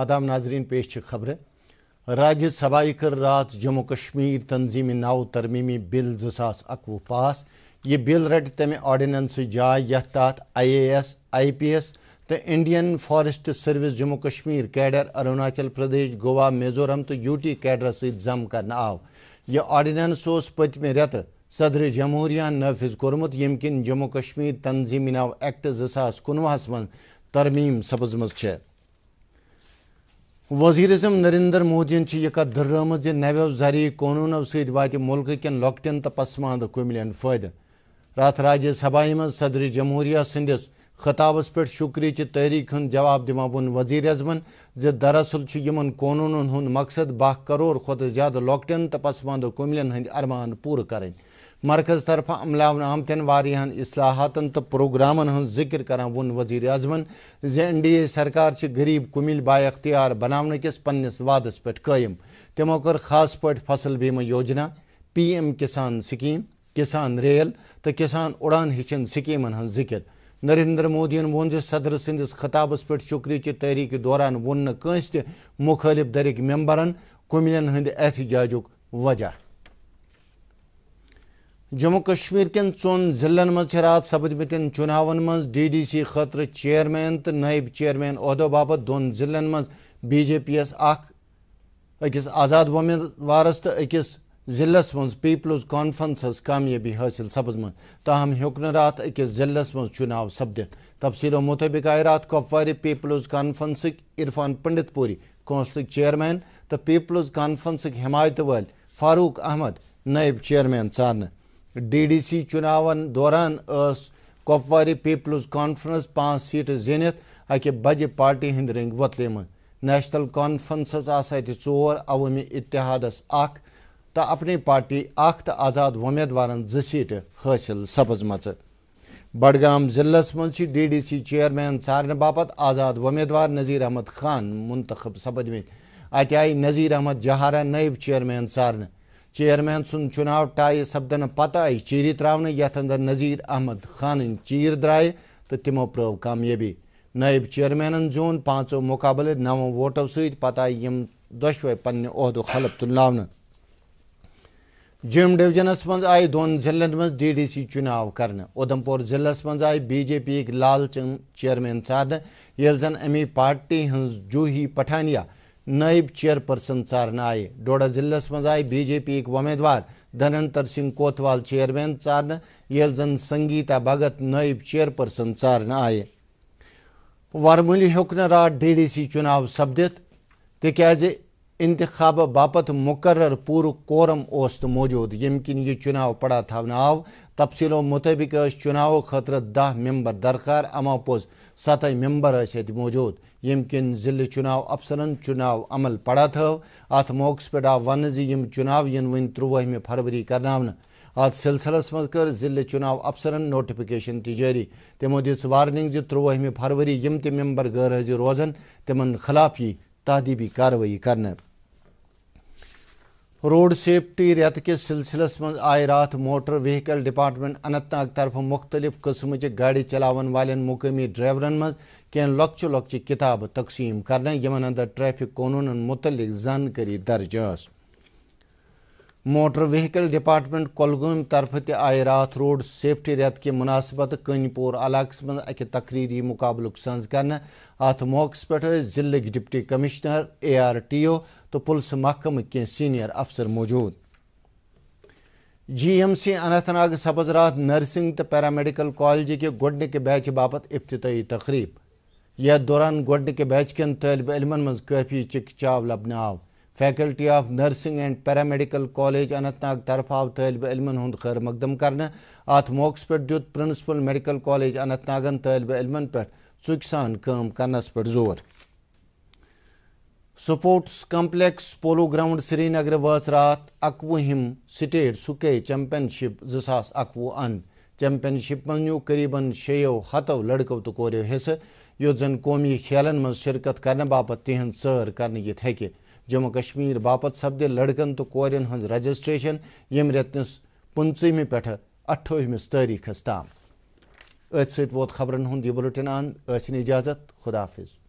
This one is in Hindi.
आदाम नाजरीन पेश खबरें राज्यसभा कर रात जम्मू कश्मीर तनजीम नव तरमीमी बिल जो सास अकवु पास ये बिल रट तमें आर्डिनेंस जाय तहत I S I P S तो Indian forest service Jammu Kashmir cadre Arunachal Pradesh Goa Mizoram तो यूटी कैडर सम कर आव यह आर्डिनेंस पतमे रेत सदर जमहूरिया नाफिज कोर्मुत यम कि जम्मू कश्मीर तनजीमी नव एक्ट जो सास कुनवहस तरमीम सपजम वजीर अजम नरेंद्र मोदी कत दर्म जो नव जरिए कानूनों सात मुल्क कन लोकटन तो पसमांद कमिलन फायदे रात राज्य सभा सदर जमहूरिया संदिस खताब पे शुक्रिय चि तहरीक हूं जवाब दिमा वो वजीर अजमन ज दरअसल इन कानून मकसद बह करोड़ खुद ज्यादा लोकटन तो पसमानद कमिलन हंद अरमान पूरे करें मरकज़ तरफा अमलावन आमत वारियान असलाहतन तो प्रोग्रामन जिक्र कर वोन वजी अजमन ज एन डी ए सरकार गरीब कुमिल बाख्तियार बनाने किस पन्नस वादस पे कायम तमो कर खास पे Fasal Bima Yojana P M Kisan scheme Kisan rail तो किसान उड़ान हिचन स्कीमन जिक्र नरेंद्र मोदी वोन जो सदर सदस खताबस पे शुक्री तहरीक दौरान वोन नस मुखालिफ दरिक मेम्बरन कुमिलन हंद एहतजाजुक वजह जम्मू कश्मीर कें चौन जिलन मात रात चुनाव मज डी डी सी खतर चेयरमैन तो नायब चेयरमैन अहदों बाप दोन जिलन मज बी जे पी एस अकिस आज़ाद उम्मीदवार तो अकिस जिलस मज पीपल्स कॉन्फ्रेंस कामयाबी हासिल सपदम ताहम ह्योक रात अकिस जिलस मज चुनाव सपद तफसीलों मुताबिक आए रात कपवार पीपल्स कॉन्फ्रेंस इरफान पंडित पूरी कौंसल चेयरमैन तो पीपल्स कॉन्फ्रेंस हमायत वाल फारूक अहमद नायब चेयरमैन सारने डी डी सी चुनावन दौरान कपवारी पीपल्स कॉन्फ्रेंस पांच सीट जिनित अकि बजे पार्टी हंद रंग वतले मे नेशनल कॉन्फ्रेंस अत चोर अवमी इतिहादस अख तो अपनी पार्टी अख तो आज़ाद उम्मीदवार जीट सीट हासिल सपजम बडगाम जिलस मज डी डी सी चेयरमैन सारने बापत आज़ाद उम्मीदवार नज़ीर अहमद खान मुंतखब सपदमें अत आयी नज़ीर अहमद जहारा नायब चेयरमैन सारने चेयरमैन सुन चुनाव टाई सपदन पतह चीर त्रावन यथ अंदर नजीर अहमद खान चीर द्राय तो तमो प्रव कामयाबी नायब चेयरमैन जोन पांचों मुकाबले नवों वोटों सत यम दोशवे पन्ने अहद हलब तुल जम डिजन मज आये दोन जिलन मज डी डी सी चुनाव कर उधमपुर जिले मज आये B J P Lal Chand chairman सार ये जन अमी पार्टी हज जूही पठानिया नायब चेयरपर्सन ारने आए डोडा जिले मज आए बीजेपी एक उम्मीदवार धनंतर सिंह कोतवाल चेयरमैन ारने ये जन संगीता भगत नायब चेयरपर्सन ारने आए वरमुल होक ना रात डी डी सी चुनाव सपदित तिकाज इंतब बापत मुकर पूर कोरम तो मौजूद यम कि यह चुनाव पड़ा थव आव तफसीलों मुताबिक चुनाव खतर दह मेम्बर दरकार अमा पोज सत मेम्बर मौजूद यम कि जिल चुनाव अफसरन चुनाव अमल पड़ा थव अत मौक पे आव वन जम चुनाव इन वन त्रुवहमि फरवरी कर अत सिलसिलस मज कर जिल चुनाव अफसरन नोटिफिकेशन त जारी तमो दि वार्निंग जो त्रुवहमि फरवरी यम त मेम्बर गैर रोजन तिमन खिलाफ यी तहदीबी कार्रवाई कर रोड सेफ्टी रेत किस सिलसिलस मज आय रात मोटर व्हीकल डिपार्टमेंट नाग तरफ मुख्तलिफ कस्म गाड़ी चलावन वाले मुकमी ड्राइवरन मज कह लोकच लोकच किताब तकसीम कर यमन अंदर ट्रैफिक कानून मुतल जानकारी दर्ज मोटर वहीकल डिपार्टमेंट कलगम तरफ तय रात रोड सेफ्टी रेत के मुनासबत कनपोर इलाक मज अक तकरीरी मुकाबल सज कर अत मौक पे जिले deputy commissioner A R T O तो पुलिस महकम के सीनियर अफसर मौजूद जी एम सी नाग सपज रात नर्सिंग तो मेडिकल कॉलेज के गोडनिक बैच बापत इफ्तई तकरीब यौरान दौरान गोडनिक बैच कन तलब इलमन मज काफ़ी चिकचाव लबन आव faculty of nursing and paramedical college Anantnag तरफ आव तलब इलमन हूद खैर मकदम कर अत मौकस पे दुत प्रिंसिपल मेडिकल कॉलेज अनंतनागन तलब इलमन पे चुक सान कम करनस पे जोर sports complex polo ground Srinagar वाज रात अकवहम स्टेट सुके चैम्पियनशिप जसास अकवु अन चैम्पियनशिप मन करीब करीबन शेयो हतव लड़को तो कोरो हिस्से यो जन कौमी खेलन मज शिरकत कर बापत तिहद सर कर जम्मू कश्मीर बापत सपदे लड़कन तो कोरन हज रजिस्ट्रेशन यम रेतनस पंचमि पे अठहमस तारीख तम अत तो सोत खबरन हूं यह बुलेटिन अंद इजाजत खुदाफिज